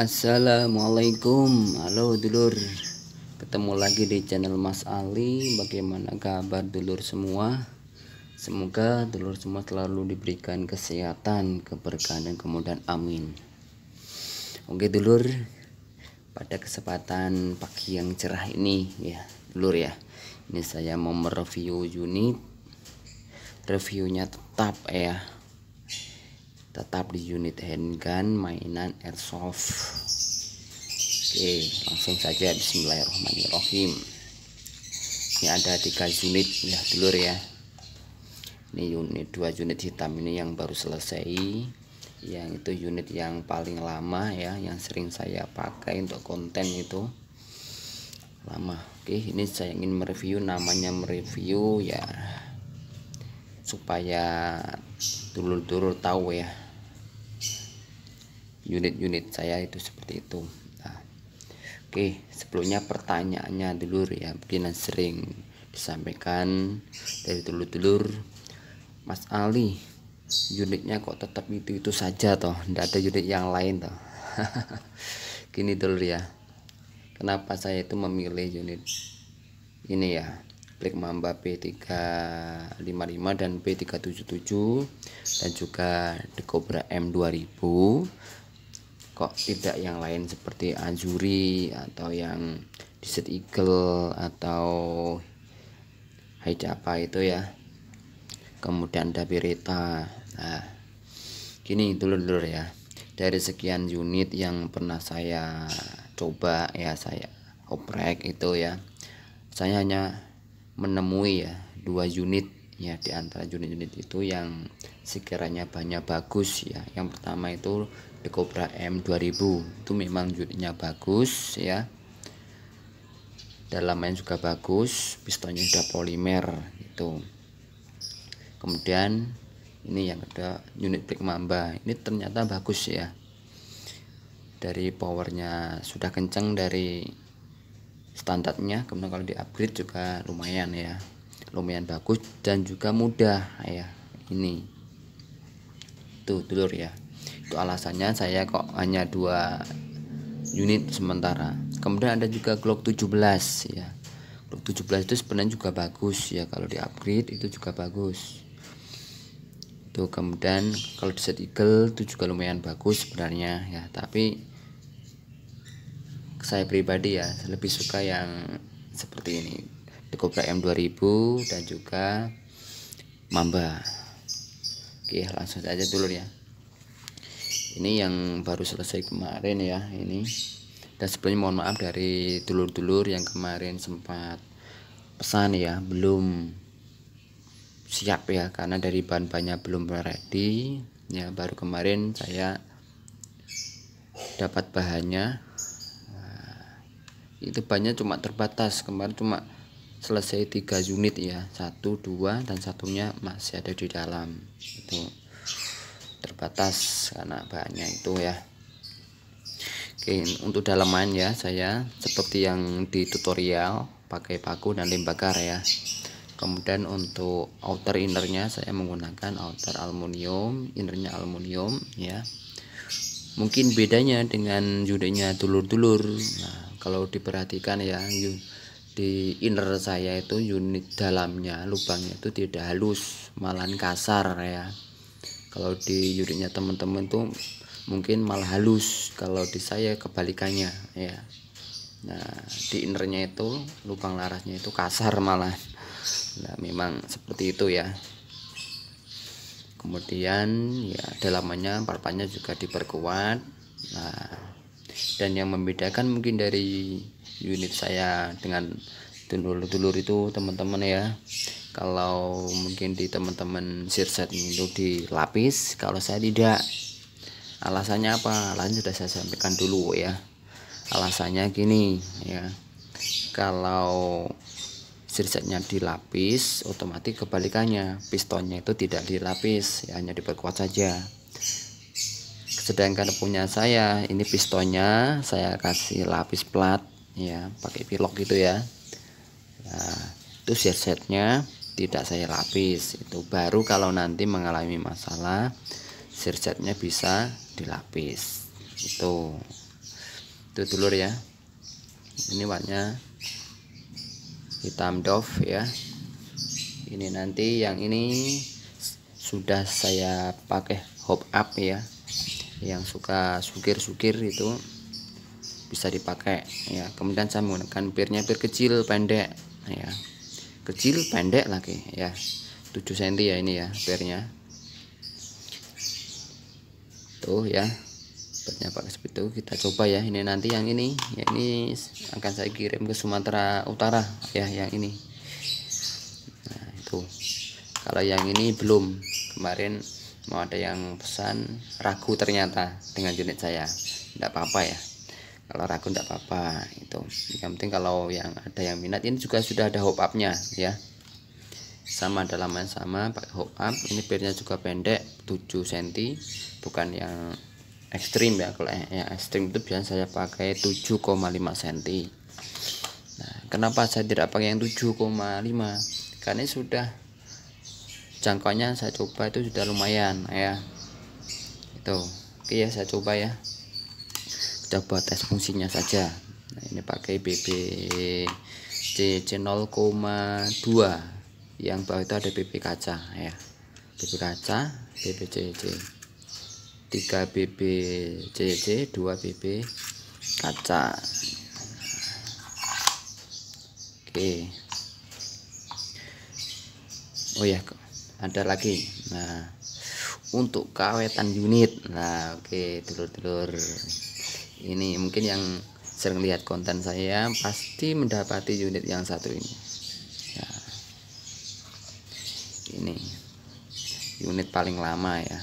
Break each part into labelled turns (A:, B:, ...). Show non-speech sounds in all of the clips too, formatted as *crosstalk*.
A: Assalamualaikum Halo dulur Ketemu lagi di channel Mas Ali Bagaimana kabar dulur semua Semoga dulur semua selalu diberikan kesehatan Keberkahan dan kemudahan amin Oke dulur Pada kesempatan pagi yang cerah ini ya Dulur ya Ini saya mau mereview unit Reviewnya tetap ya tetap di unit handgun mainan airsoft oke langsung saja bismillahirrahmanirrahim ini ada tiga unit ya dulur ya ini unit dua unit hitam ini yang baru selesai yang itu unit yang paling lama ya yang sering saya pakai untuk konten itu lama oke ini saya ingin mereview namanya mereview ya supaya dulur-dulur tahu ya unit-unit saya itu seperti itu nah, oke okay, sebelumnya pertanyaannya dulu ya mungkin yang sering disampaikan dari dulur-dulur Mas Ali unitnya kok tetap itu itu saja toh tidak ada unit yang lain toh *laughs* gini dulur ya kenapa saya itu memilih unit ini ya Black Mamba P355 dan P377 dan juga The Cobra M2000 kok tidak yang lain seperti Azuri atau yang Desert Eagle atau apa itu ya kemudian ada Berita nah gini dulu dulu ya dari sekian unit yang pernah saya coba ya saya oprek itu ya saya hanya menemui ya dua unit ya di antara unit-unit itu yang sekiranya banyak bagus ya yang pertama itu The Cobra M2000 itu memang unitnya bagus ya dalam main juga bagus pistonnya sudah polimer itu kemudian ini yang ada unit brake mamba ini ternyata bagus ya dari powernya sudah kenceng dari standarnya kemudian kalau di upgrade juga lumayan ya lumayan bagus dan juga mudah ya ini tuh dulur ya itu alasannya saya kok hanya dua unit sementara kemudian ada juga Glock 17 ya Glock 17 itu sebenarnya juga bagus ya kalau di upgrade itu juga bagus itu kemudian kalau di set Eagle itu juga lumayan bagus sebenarnya ya tapi saya pribadi ya lebih suka yang seperti ini The Cobra M2000 dan juga Mamba oke langsung saja dulu ya ini yang baru selesai kemarin ya ini dan sebelumnya mohon maaf dari dulur-dulur yang kemarin sempat pesan ya belum siap ya karena dari bahan-bahannya belum ready ya baru kemarin saya dapat bahannya nah, itu banyak cuma terbatas kemarin cuma selesai tiga unit ya satu dua dan satunya masih ada di dalam itu terbatas karena bahannya itu ya Oke untuk dalaman ya saya seperti yang di tutorial pakai paku dan lem bakar ya kemudian untuk outer innernya saya menggunakan outer aluminium innernya aluminium ya mungkin bedanya dengan judenya dulur-dulur nah, kalau diperhatikan ya di inner saya itu unit dalamnya lubangnya itu tidak halus malah kasar ya kalau di unitnya teman-teman tuh mungkin malah halus kalau di saya kebalikannya ya nah di innernya itu lubang larasnya itu kasar malah nah memang seperti itu ya kemudian ya dalamannya parpanya juga diperkuat nah dan yang membedakan mungkin dari unit saya dengan dulur-dulur itu teman-teman ya kalau mungkin di teman-teman sirset itu dilapis kalau saya tidak alasannya apa alasannya sudah saya sampaikan dulu ya alasannya gini ya kalau sirsetnya dilapis otomatis kebalikannya pistonnya itu tidak dilapis ya hanya diperkuat saja sedangkan punya saya ini pistonnya saya kasih lapis plat ya pakai pilok gitu ya nah, itu sirsetnya tidak saya lapis itu baru kalau nanti mengalami masalah sirjetnya bisa dilapis itu itu dulur ya ini warnanya hitam doff ya ini nanti yang ini sudah saya pakai hop up ya yang suka sukir-sukir itu bisa dipakai ya kemudian saya menggunakan pirnya pir kecil pendek ya kecil pendek lagi ya 7 cm ya ini ya pernya tuh ya obatnya pakai seperti itu kita coba ya ini nanti yang ini ya ini akan saya kirim ke Sumatera Utara ya yang ini nah itu kalau yang ini belum kemarin mau ada yang pesan ragu ternyata dengan unit saya tidak apa-apa ya kalau ragu tidak apa-apa itu yang penting kalau yang ada yang minat ini juga sudah ada hop upnya ya sama dalaman sama pakai hop up ini birnya juga pendek 7 cm bukan yang ekstrim ya kalau yang ekstrim itu biasanya saya pakai 7,5 cm nah kenapa saya tidak pakai yang 7,5 karena sudah jangkauannya saya coba itu sudah lumayan ya itu oke ya saya coba ya coba tes fungsinya saja nah, ini pakai BB CC 0,2 yang bawah itu ada BB kaca ya BB kaca bbcc CC 3 BB 2 BB kaca oke oh ya ada lagi nah untuk kawetan unit nah oke dulur-dulur ini mungkin yang sering lihat konten saya pasti mendapati unit yang satu ini ya. ini unit paling lama ya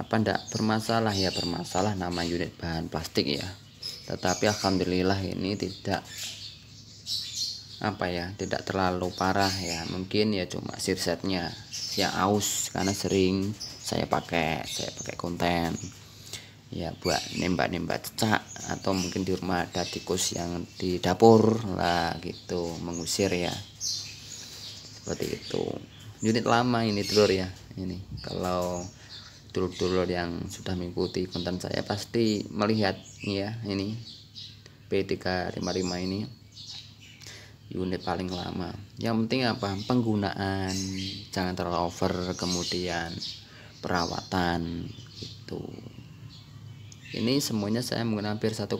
A: apa ndak bermasalah ya bermasalah nama unit bahan plastik ya tetapi alhamdulillah ini tidak apa ya tidak terlalu parah ya mungkin ya cuma sirsetnya yang aus karena sering saya pakai saya pakai konten ya buat nembak-nembak cecak atau mungkin di rumah ada tikus yang di dapur lah gitu mengusir ya seperti itu unit lama ini telur ya ini kalau telur-telur yang sudah mengikuti konten saya pasti melihat ya ini P355 ini unit paling lama yang penting apa penggunaan jangan terlalu over kemudian perawatan itu ini semuanya saya menggunakan hampir 1,3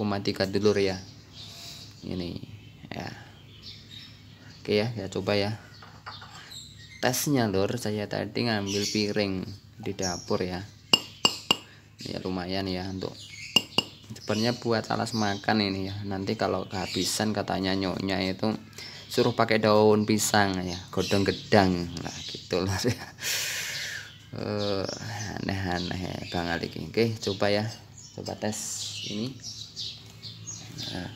A: dulur ya ini ya oke ya ya coba ya tesnya lur saya tadi ngambil piring di dapur ya ya lumayan ya untuk sebenarnya buat alas makan ini ya nanti kalau kehabisan katanya nyonya itu suruh pakai daun pisang ya godong gedang lah gitu ya *laughs* aneh aneh-aneh ya bang Ali oke coba ya coba ini nah.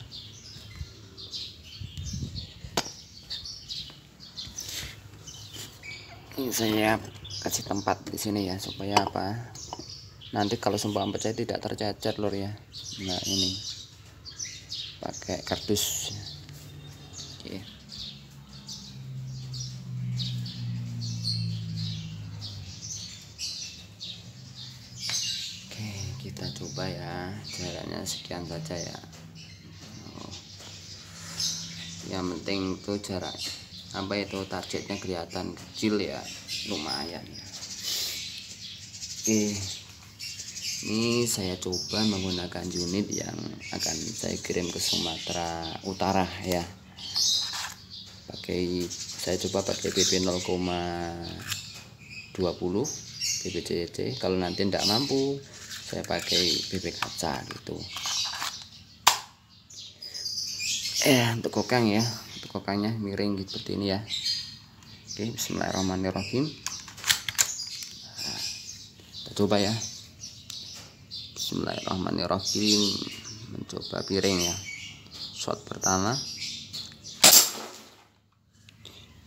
A: ini saya kasih tempat di sini ya supaya apa nanti kalau sumpah pecah tidak tercacat lor ya nah ini pakai kardus ya. kita coba ya jaraknya sekian saja ya oh. yang penting itu jarak apa itu targetnya kelihatan kecil ya lumayan ya. oke ini saya coba menggunakan unit yang akan saya kirim ke Sumatera Utara ya pakai saya coba pakai PP 0,20 BBCC kalau nanti tidak mampu saya pakai bebek kaca gitu eh untuk kokang ya untuk kokangnya miring gitu seperti ini ya oke bismillahirrahmanirrahim nah, kita coba ya bismillahirrahmanirrahim mencoba piring ya shot pertama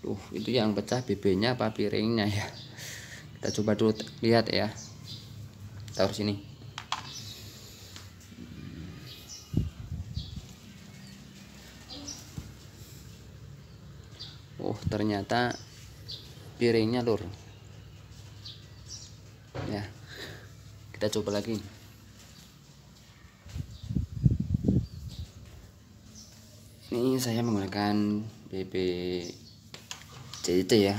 A: uh itu yang pecah bebeknya apa piringnya ya kita coba dulu lihat ya taruh sini oh ternyata piringnya lur ya kita coba lagi ini saya menggunakan BB CCC ya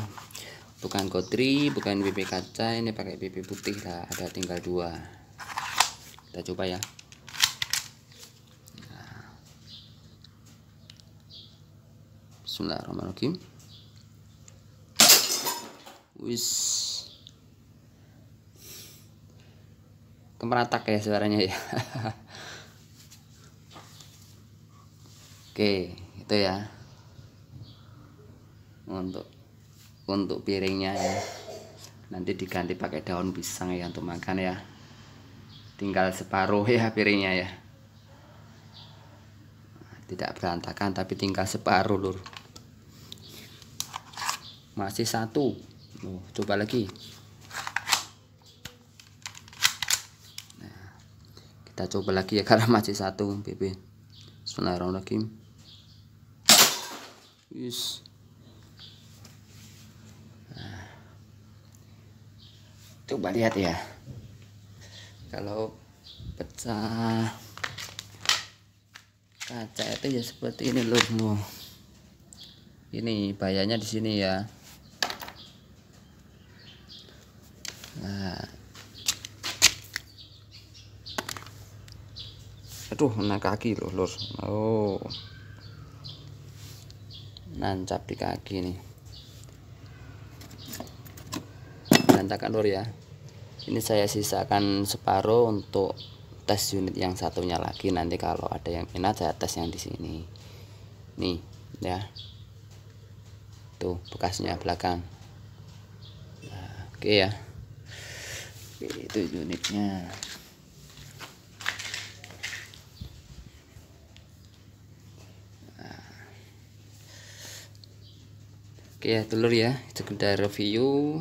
A: bukan kotri bukan BB kaca ini pakai BB putih lah ada tinggal dua kita coba ya nah. Bismillahirrahmanirrahim wis kemeratak ya suaranya ya *laughs* oke itu ya untuk untuk piringnya ya nanti diganti pakai daun pisang ya untuk makan ya tinggal separuh ya piringnya ya tidak berantakan tapi tinggal separuh lur masih satu oh, coba lagi nah, kita coba lagi ya *laughs* karena masih satu BB Bismillahirrahmanirrahim Wis. Nah, coba lihat ya kalau pecah kaca itu ya seperti ini loh ini bayarnya di sini ya aduh kena kaki loh lur oh nancap di kaki nih nancapkan lur ya ini saya sisakan separuh untuk tes unit yang satunya lagi nanti kalau ada yang minat saya tes yang di sini nih ya tuh bekasnya belakang nah, oke okay ya itu unitnya oke ya telur ya sekedar review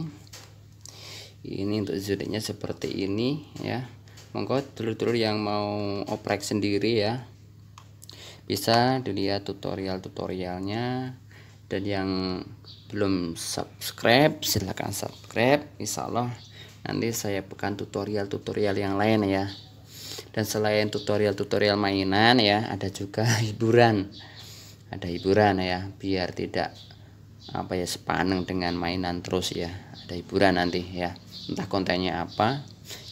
A: ini untuk zodiaknya seperti ini ya monggo telur-telur yang mau oprek sendiri ya bisa dilihat tutorial-tutorialnya dan yang belum subscribe silahkan subscribe insyaallah nanti saya bukan tutorial-tutorial yang lain ya dan selain tutorial-tutorial mainan ya ada juga hiburan ada hiburan ya biar tidak apa ya sepaneng dengan mainan terus ya ada hiburan nanti ya entah kontennya apa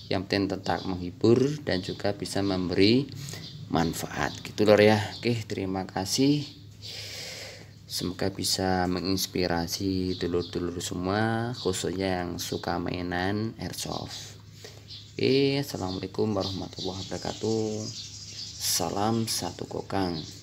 A: yang penting tetap menghibur dan juga bisa memberi manfaat gitu lor ya oke terima kasih semoga bisa menginspirasi dulur-dulur semua khususnya yang suka mainan airsoft oke assalamualaikum warahmatullahi wabarakatuh salam satu kokang